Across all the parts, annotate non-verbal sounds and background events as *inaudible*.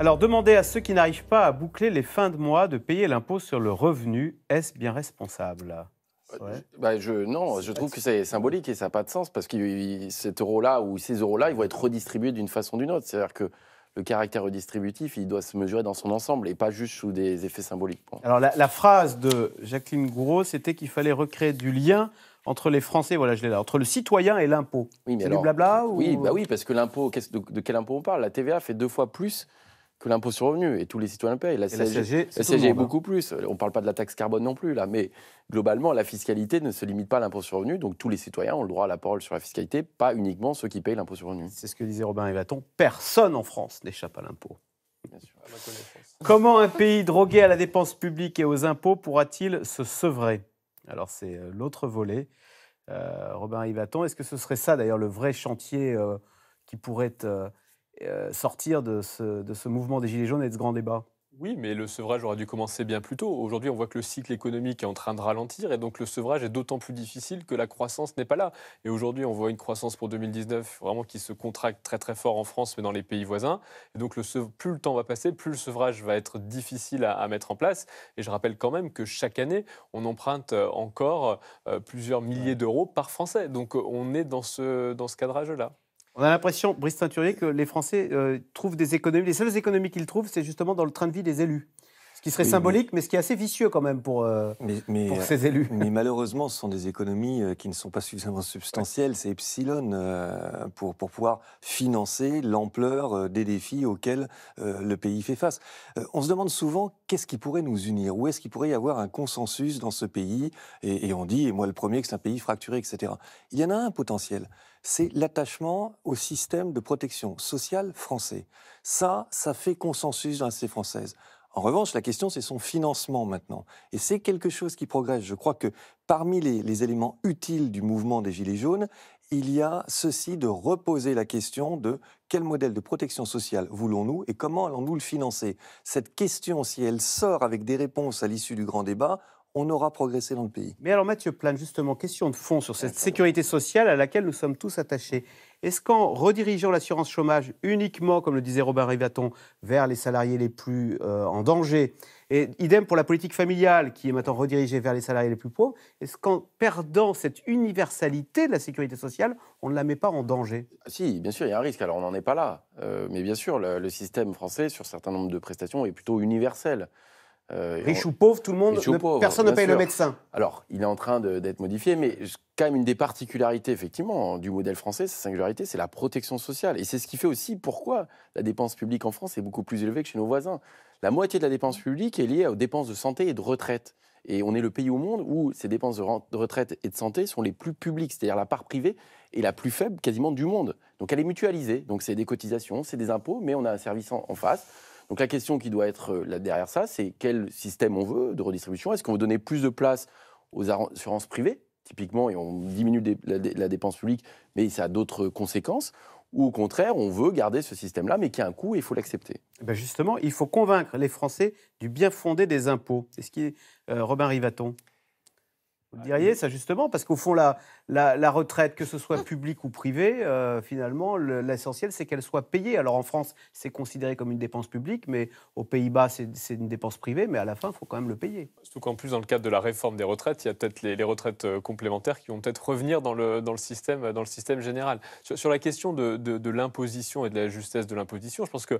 Alors, demander à ceux qui n'arrivent pas à boucler les fins de mois de payer l'impôt sur le revenu, est-ce bien responsable euh, bah, non, je trouve que c'est symbolique et ça n'a pas de sens parce que cet euro-là ou ces euros-là, ils vont être redistribués d'une façon ou d'une autre. C'est-à-dire que le caractère redistributif, il doit se mesurer dans son ensemble et pas juste sous des effets symboliques. Alors la, phrase de Jacqueline Gouraud, c'était qu'il fallait recréer du lien entre les Français, voilà, je l'ai là, entre le citoyen et l'impôt. Oui, mais blabla oui, bah oui, parce que l'impôt, de quel impôt on parle La TVA fait deux fois plus que l'impôt sur le revenu et tous les citoyens le payent. La CSG, est hein. beaucoup plus. On ne parle pas de la taxe carbone non plus, là, mais globalement, la fiscalité ne se limite pas à l'impôt sur le revenu, donc tous les citoyens ont le droit à la parole sur la fiscalité, pas uniquement ceux qui payent l'impôt sur le revenu. C'est ce que disait Robin Evaton, personne en France n'échappe à l'impôt. Comment un pays drogué à la dépense publique et aux impôts pourra-t-il se sevrer Alors c'est euh, l'autre volet. Euh, Robin Rivaton, est-ce que ce serait ça d'ailleurs le vrai chantier euh, qui pourrait être... Euh, sortir de ce, mouvement des Gilets jaunes et de ce grand débat oui, mais le sevrage aurait dû commencer bien plus tôt. Aujourd'hui, on voit que le cycle économique est en train de ralentir et donc le sevrage est d'autant plus difficile que la croissance n'est pas là. Et aujourd'hui, on voit une croissance pour 2019 vraiment qui se contracte très très fort en France, mais dans les pays voisins. Et donc, plus le temps va passer, plus le sevrage va être difficile à, mettre en place. Et je rappelle quand même que chaque année, on emprunte euh, encore euh, plusieurs milliers d'euros par Français. Donc, on est dans ce, dans ce cadrage-là. On a l'impression, Brice Teinturier, que les Français euh, trouvent des économies. Les seules économies qu'ils trouvent, c'est justement dans le train de vie des élus. Ce qui serait symbolique, mais, ce qui est assez vicieux quand même pour, euh, euh, ces élus. *laughs* Mais malheureusement, ce sont des économies euh, qui ne sont pas suffisamment substantielles. C'est epsilon pour, pour pouvoir financer l'ampleur des défis auxquels le pays fait face. on se demande souvent qu'est-ce qui pourrait nous unir Où est-ce qu'il pourrait y avoir un consensus dans ce pays et, et on dit, et moi le premier, que c'est un pays fracturé, etc. Il y en a un potentiel c'est l'attachement au système de protection sociale français. Ça, ça fait consensus dans la société française. En revanche, la question, c'est son financement maintenant. Et c'est quelque chose qui progresse. Je crois que parmi les, éléments utiles du mouvement des Gilets jaunes, il y a ceci de reposer la question de quel modèle de protection sociale voulons-nous et comment allons-nous le financer. Cette question, si elle sort avec des réponses à l'issue du grand débat, on aura progressé dans le pays. Mais alors Mathieu Plane, justement, question de fond sur cette sécurité sociale à laquelle nous sommes tous attachés. Est-ce qu'en redirigeant l'assurance chômage uniquement, comme le disait Robert Rivaton, vers les salariés les plus euh, en danger, et idem pour la politique familiale qui est maintenant redirigée vers les salariés les plus pauvres, est-ce qu'en perdant cette universalité de la sécurité sociale, on ne la met pas en danger Si, bien sûr, il y a un risque. Alors on n'en est pas là. Euh, mais bien sûr, le, système français, sur certains nombres de prestations, est plutôt universel. Euh, riche ou pauvre, tout le monde, personne ne paye le médecin. Alors, il est en train d'être modifié, mais quand même une des particularités, effectivement, du modèle français, sa singularité, c'est la protection sociale. Et c'est ce qui fait aussi pourquoi la dépense publique en France est beaucoup plus élevée que chez nos voisins. La moitié de la dépense publique est liée aux dépenses de santé et de retraite. Et on est le pays au monde où ces dépenses de, retraite et de santé sont les plus publiques, c'est-à-dire la part privée est la plus faible quasiment du monde. Donc elle est mutualisée, donc c'est des cotisations, c'est des impôts, mais on a un service en, face. Donc la question qui doit être euh, derrière ça, c'est quel système on veut de redistribution Est-ce qu'on veut donner plus de place aux assurances privées typiquement, et on diminue la, dépense publique, mais ça a d'autres conséquences, ou au contraire, on veut garder ce système-là, mais qui a un coût et il faut l'accepter eh ben Justement, il faut convaincre les Français du bien fondé des impôts. C'est ce qui est, euh, Robin Rivaton vous ah, diriez, ça justement, parce qu'au fond, la, la, retraite, que ce soit mmh. publique ou privée, euh, finalement, l'essentiel, c'est qu'elle soit payée. Alors en France, c'est considéré comme une dépense publique, mais aux Pays-Bas, c'est une dépense privée, mais à la fin, il faut quand même le payer. Surtout qu'en plus, dans le cadre de la réforme des retraites, il y a peut-être les, retraites euh, complémentaires qui vont peut-être revenir dans le, dans le, système, dans le système général. Sur, la question de, de l'imposition et de la justesse de l'imposition, je pense que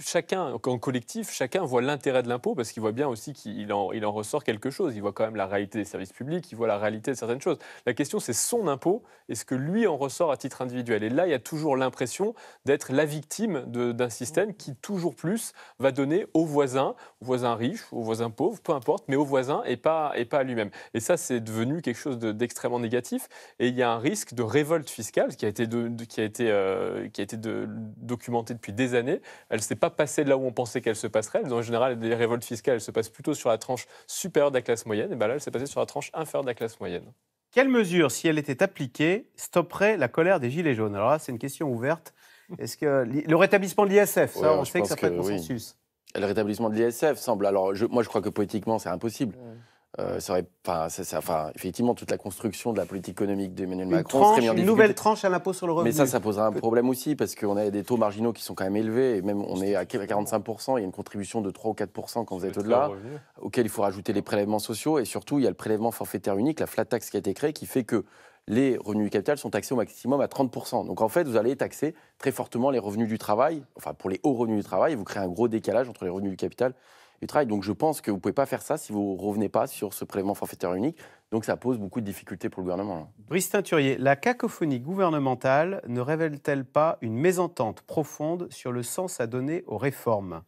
chacun, en collectif, chacun voit l'intérêt de l'impôt parce qu'il voit bien aussi qu'il en, il en, ressort quelque chose. Il voit quand même la réalité des services publics, il voit la réalité de certaines choses. La question, c'est son impôt et ce que lui en ressort à titre individuel. Et là, il y a toujours l'impression d'être la victime d'un système qui, toujours plus, va donner aux voisins, aux voisins riches, aux voisins pauvres, peu importe, mais aux voisins et pas, et pas à lui-même. Et ça, c'est devenu quelque chose d'extrêmement négatif. Et il y a un risque de révolte fiscale qui a été, de, qui a été, euh, qui a été documenté depuis des années. Elle s'est pas passé de là où on pensait qu'elle se passerait. En général, les révoltes fiscales, se passent plutôt sur la tranche supérieure de la classe moyenne. Et bien là, elle s'est passée sur la tranche inférieure de la classe moyenne. Quelle mesure, si elle était appliquée, stopperait la colère des Gilets jaunes Alors là, c'est une question ouverte. Est-ce que le rétablissement de l'ISF, ça, on sait que ça fait consensus Le rétablissement de l'ISF semble. Alors, je, moi, je crois que politiquement, c'est impossible. Euh, ça enfin, effectivement, toute la construction de la politique économique d'Emmanuel Macron Une nouvelle tranche à l'impôt sur le revenu. Mais ça, ça posera un problème aussi, parce qu'on a des taux marginaux qui sont quand même élevés, et même on est à 45%, il y a une contribution de 3 ou 4% quand vous êtes au-delà, auquel il faut rajouter les prélèvements sociaux, et surtout, il y a le prélèvement forfaitaire unique, la flat tax qui a été créée, qui fait que les revenus du capital sont taxés au maximum à 30%. Donc en fait, vous allez taxer très fortement les revenus du travail, enfin pour les hauts revenus du travail, vous créez un gros décalage entre les revenus du capital travail. Donc je pense que vous ne pouvez pas faire ça si vous ne revenez pas sur ce prélèvement forfaitaire unique. Donc ça pose beaucoup de difficultés pour le gouvernement. Brice Teinturier, la cacophonie gouvernementale ne révèle-t-elle pas une mésentente profonde sur le sens à donner aux réformes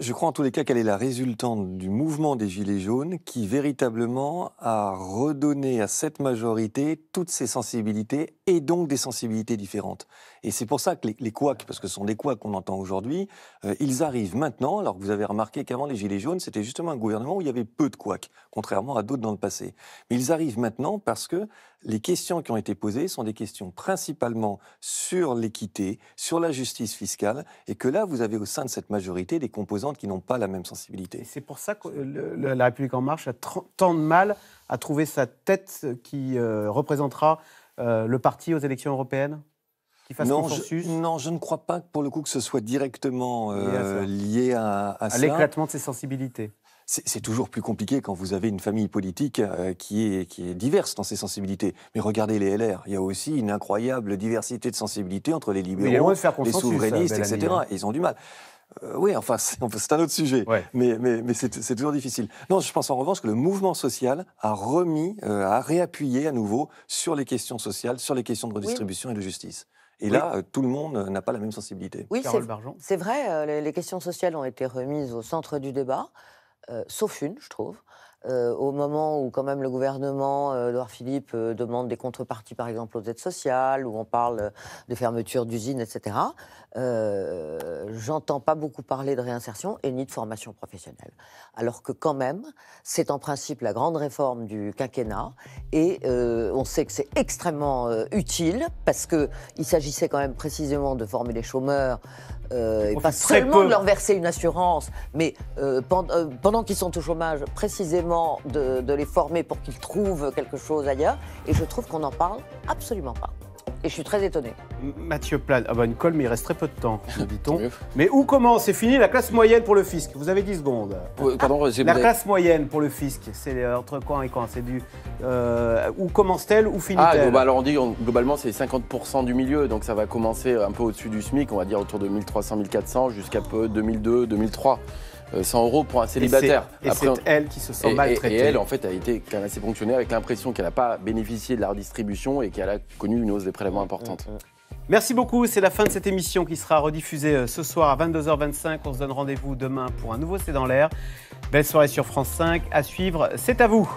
je crois en tous les cas qu'elle est la résultante du mouvement des Gilets jaunes qui véritablement a redonné à cette majorité toutes ses sensibilités et donc des sensibilités différentes. Et c'est pour ça que les, les couacs, parce que ce sont des couacs qu'on entend aujourd'hui, euh, ils arrivent maintenant, alors que vous avez remarqué qu'avant les Gilets jaunes, c'était justement un gouvernement où il y avait peu de couacs, contrairement à d'autres dans le passé. Mais ils arrivent maintenant parce que les questions qui ont été posées sont des questions principalement sur l'équité, sur la justice fiscale, et que là, vous avez au sein de cette majorité des composantes qui n'ont pas la même sensibilité. C'est pour ça que la République en marche a tant de mal à trouver sa tête euh, qui euh, représentera euh, le parti aux élections européennes qui fasse non, consensus je, Non, je ne crois pas pour le coup que ce soit directement lié à, euh, à, à l'éclatement de ses sensibilités. C'est toujours plus compliqué quand vous avez une famille politique euh, qui, est, qui est diverse dans ses sensibilités. Mais regardez les LR, il y a aussi une incroyable diversité de sensibilités entre les libéraux, les souverainistes, etc. Hein. ils ont du mal. Euh, oui, enfin, c'est un autre sujet, mais, c'est toujours difficile. Non, je pense en revanche que le mouvement social a remis, euh, a réappuyé à nouveau sur les questions sociales, sur les questions de redistribution et de justice. Et là, euh, tout le monde n'a pas la même sensibilité. Oui, c'est vrai, les, questions sociales ont été remises au centre du débat, sauf une, je trouve. Euh, au moment où quand même le gouvernement, euh, Philippe, euh, demande des contreparties par exemple aux aides sociales, où on parle euh, de fermeture d'usines, etc., j'entends pas beaucoup parler de réinsertion et ni de formation professionnelle. Alors que quand même, c'est en principe la grande réforme du quinquennat et on sait que c'est extrêmement utile parce qu'il s'agissait quand même précisément de former les chômeurs euh, et pas seulement de leur verser une assurance, mais euh, euh, pendant qu'ils sont au chômage, précisément de, de les former pour qu'ils trouvent quelque chose ailleurs. Et je trouve qu'on n'en parle absolument pas. Et je suis très étonné. Mathieu Plade, ah bah, une colle, mais il reste très peu de temps, *laughs* dit-on. mais où commence C'est fini la classe moyenne pour le fisc. Vous avez 10 secondes. la classe moyenne pour le fisc, c'est entre quand et quand C'est du. Euh, où commence-t-elle Où finit-elle ah, bah, Alors on dit globalement c'est 50% du milieu, donc ça va commencer un peu au-dessus du SMIC, on va dire autour de 1300-1400 jusqu'à peu 2002-2003. 100 euh, euros pour un célibataire. Et c'est elle qui se sent maltraitée. Et, elle, en fait, a été quand même assez ponctionnée avec l'impression qu'elle n'a pas bénéficié de la redistribution et qu'elle a connu une hausse des prélèvements mm, importante. Mm, mm. Merci beaucoup. C'est la fin de cette émission qui sera rediffusée euh, ce soir à 22h25. On se donne rendez-vous demain pour un nouveau C'est dans l'air. Belle soirée sur France 5. À suivre, c'est à vous.